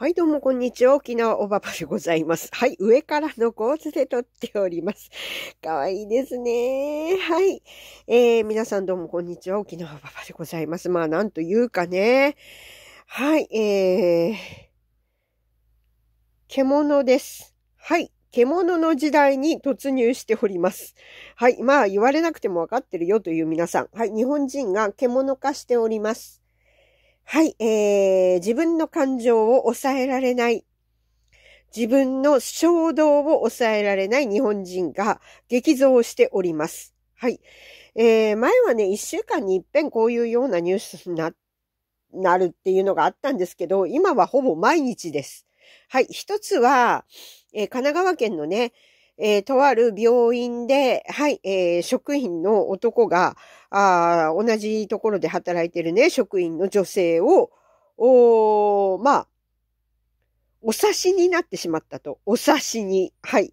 はい、どうも、こんにちは。沖縄おばばでございます。はい、上からの構図で撮っております。かわいいですね。はい。えー、皆さんどうも、こんにちは。沖縄おばばでございます。まあ、なんというかね。はい、えー、獣です。はい。獣の時代に突入しております。はい。まあ、言われなくてもわかってるよという皆さん。はい。日本人が獣化しております。はい、えー、自分の感情を抑えられない、自分の衝動を抑えられない日本人が激増しております。はい。えー、前はね、一週間に一遍こういうようなニュースにな、なるっていうのがあったんですけど、今はほぼ毎日です。はい。一つは、えー、神奈川県のね、えー、とある病院で、はい、えー、職員の男が、あ同じところで働いてるね、職員の女性を、おまあ、お刺しになってしまったと。お刺しに。はい。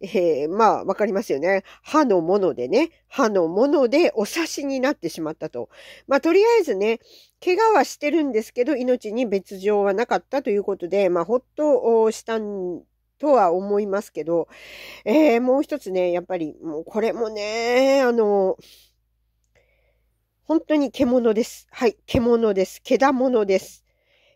えー、まあ、わかりますよね。歯のものでね、歯のものでお刺しになってしまったと。まあ、とりあえずね、怪我はしてるんですけど、命に別状はなかったということで、まあ、ほっとしたんとは思いますけど、えー、もう一つね、やっぱり、もうこれもね、あの、本当に獣です。はい、獣です。毛物です。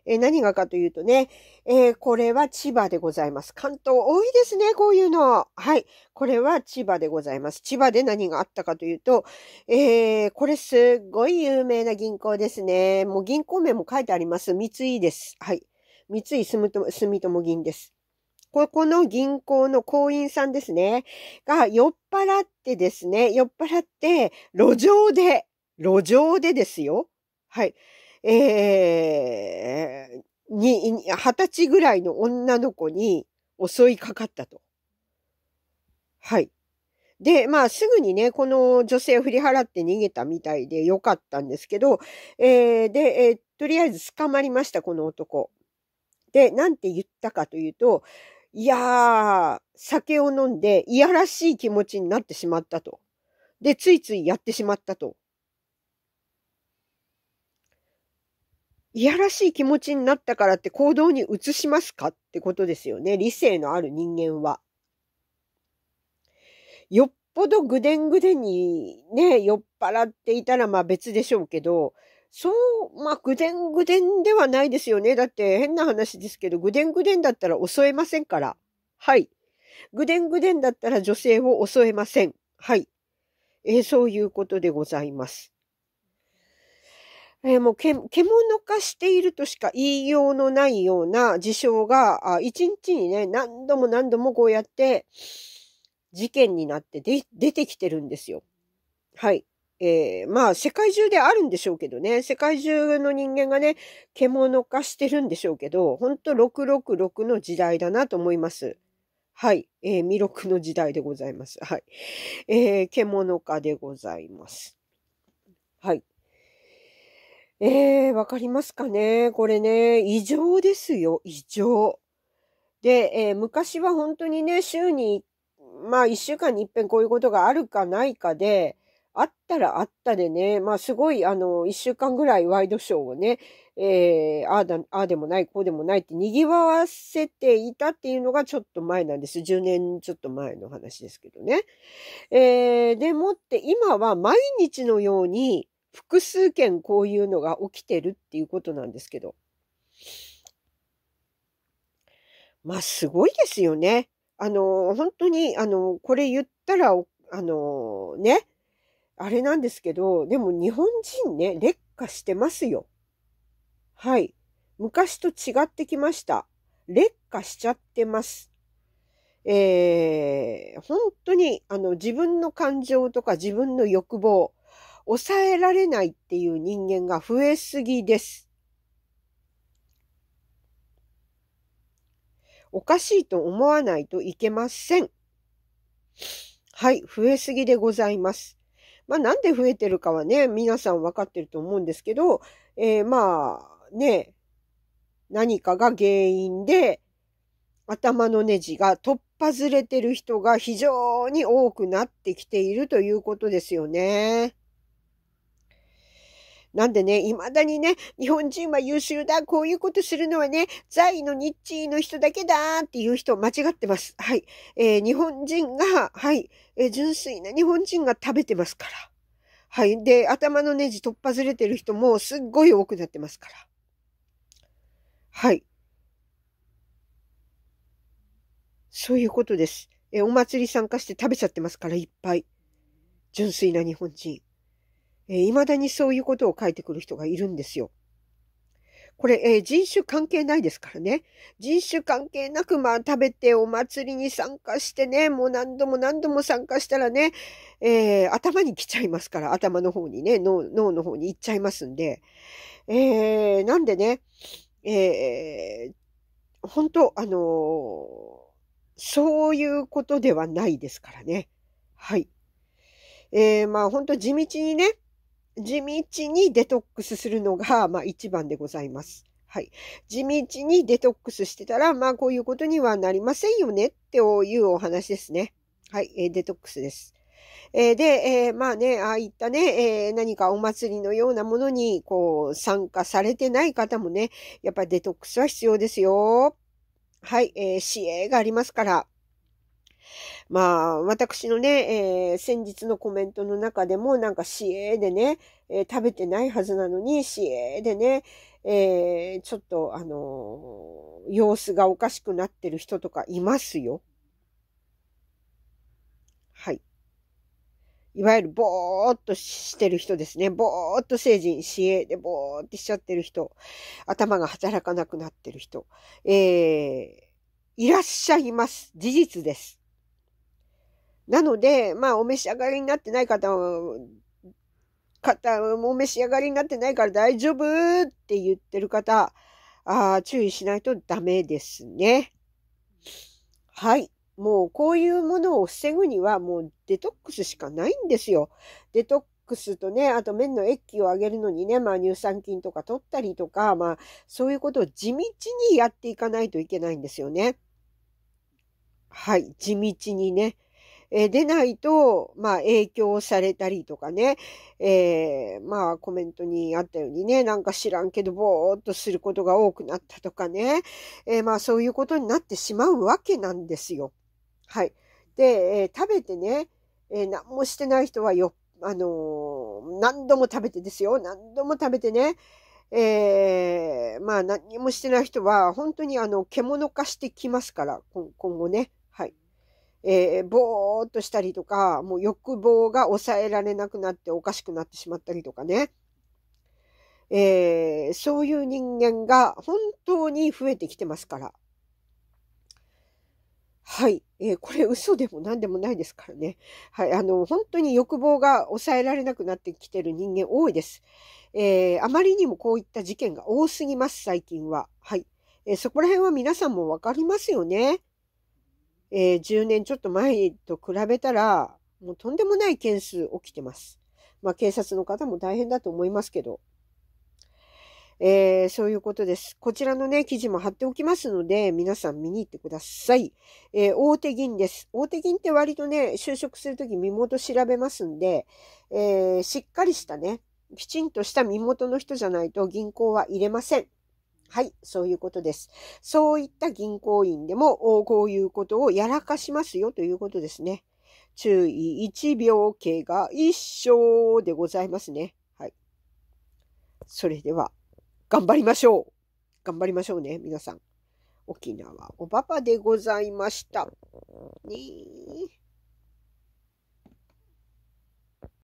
えー、何がかというとね、えー、これは千葉でございます。関東多いですね、こういうの。はい。これは千葉でございます。千葉で何があったかというと、えー、これすっごい有名な銀行ですね。もう銀行名も書いてあります。三井です。はい。三井住友銀です。ここの銀行の行員さんですね、が酔っ払ってですね、酔っ払って、路上で、路上でですよ。はい。えー、に、二十歳ぐらいの女の子に襲いかかったと。はい。で、まあすぐにね、この女性を振り払って逃げたみたいでよかったんですけど、えー、で、えー、とりあえず捕まりました、この男。で、なんて言ったかというと、いやー、酒を飲んで、いやらしい気持ちになってしまったと。で、ついついやってしまったと。いやらしい気持ちになったからって行動に移しますかってことですよね。理性のある人間は。よっぽどぐでんぐでんにね、酔っ払っていたらまあ別でしょうけど、そう、まあ、ぐでんぐでんではないですよね。だって変な話ですけど、ぐでんぐでんだったら襲えませんから。はい。ぐでんぐでんだったら女性を襲えません。はい。えー、そういうことでございます。えー、もうけ、獣化しているとしか言いようのないような事象が、一日にね、何度も何度もこうやって事件になってで出てきてるんですよ。はい。えー、まあ世界中であるんでしょうけどね、世界中の人間がね、獣化してるんでしょうけど、ほんと666の時代だなと思います。はい。えー、弥勒の時代でございます。はい。えー、獣化でございます。はい。えー、わかりますかねこれね、異常ですよ。異常。で、えー、昔は本当にね、週に、まあ一週間に一遍こういうことがあるかないかで、あったらあったでね、まあすごいあの、一週間ぐらいワイドショーをね、えー、ああだ、あでもない、こうでもないって賑わせていたっていうのがちょっと前なんです。10年ちょっと前の話ですけどね。えー、でもって今は毎日のように複数件こういうのが起きてるっていうことなんですけど。まあすごいですよね。あの、本当に、あの、これ言ったら、あの、ね、あれなんですけど、でも日本人ね、劣化してますよ。はい。昔と違ってきました。劣化しちゃってます。えー、本当にあの自分の感情とか自分の欲望、抑えられないっていう人間が増えすぎです。おかしいと思わないといけません。はい、増えすぎでございます。まあなんで増えてるかはね、皆さん分かってると思うんですけど、えー、まあね、何かが原因で頭のネジが突破ずれてる人が非常に多くなってきているということですよね。なんでね、未だにね、日本人は優秀だ、こういうことするのはね、在の日中の人だけだっていう人間違ってます。はい。えー、日本人が、はい、えー、純粋な日本人が食べてますから。はい。で、頭のネジ突破ずれてる人もすっごい多くなってますから。はい。そういうことです。えお祭り参加して食べちゃってますから、いっぱい。純粋な日本人。えー、未だにそういうことを書いてくる人がいるんですよ。これ、えー、人種関係ないですからね。人種関係なく、まあ、食べてお祭りに参加してね、もう何度も何度も参加したらね、えー、頭に来ちゃいますから、頭の方にね、脳脳の方に行っちゃいますんで。えー、なんでね、えー、本当あのー、そういうことではないですからね。はい。えー、まあ本当地道にね、地道にデトックスするのが、まあ一番でございます。はい。地道にデトックスしてたら、まあこういうことにはなりませんよねっていうお話ですね。はい。えー、デトックスです。えー、で、えー、まあね、ああいったね、えー、何かお祭りのようなものに、こう、参加されてない方もね、やっぱりデトックスは必要ですよ。はい。えー、支がありますから。まあ、私のね、えー、先日のコメントの中でも、なんかしえでね、えー、食べてないはずなのに、しえでね、えー、ちょっと、あの様子がおかしくなってる人とかいますよ。はい。いわゆるぼーっとしてる人ですね。ぼーっと成人、死刑でぼーってしちゃってる人、頭が働かなくなってる人、えー、いらっしゃいます。事実です。なので、まあ、お召し上がりになってない方は、方、お召し上がりになってないから大丈夫って言ってる方、あ注意しないとダメですね。はい。もうこういうものを防ぐにはもうデトックスしかないんですよ。デトックスとね、あと麺の液を上げるのにね、まあ乳酸菌とか取ったりとか、まあそういうことを地道にやっていかないといけないんですよね。はい。地道にね。えー、でないと、まあ、影響されたりとかね、えー、まあ、コメントにあったようにね、なんか知らんけど、ぼーっとすることが多くなったとかね、えー、まあ、そういうことになってしまうわけなんですよ。はい。で、え食べてね、え何もしてない人はよ、あの何度も食べてですよ、何度も食べてね、えー、まあ何もしてない人は本当にあの獣化してきますから、今後ね。はい。えー、ぼーっとしたりとか、もう欲望が抑えられなくなっておかしくなってしまったりとかね。えー、そういう人間が本当に増えてきてますから。はい。えー、これ嘘でも何でもないですからね。はい。あの、本当に欲望が抑えられなくなってきてる人間多いです。えー、あまりにもこういった事件が多すぎます、最近は。はい。えー、そこら辺は皆さんもわかりますよね。えー、10年ちょっと前と比べたら、もうとんでもない件数起きてます。まあ、警察の方も大変だと思いますけど。えー、そういうことです。こちらのね、記事も貼っておきますので、皆さん見に行ってください。えー、大手銀です。大手銀って割とね、就職するとき身元調べますんで、えー、しっかりしたね、きちんとした身元の人じゃないと銀行は入れません。はい、そういうことです。そういった銀行員でも、こういうことをやらかしますよということですね。注意1秒計が一生でございますね。はい。それでは、頑張りましょう頑張りましょうね、皆さん。沖縄おばばでございました。ね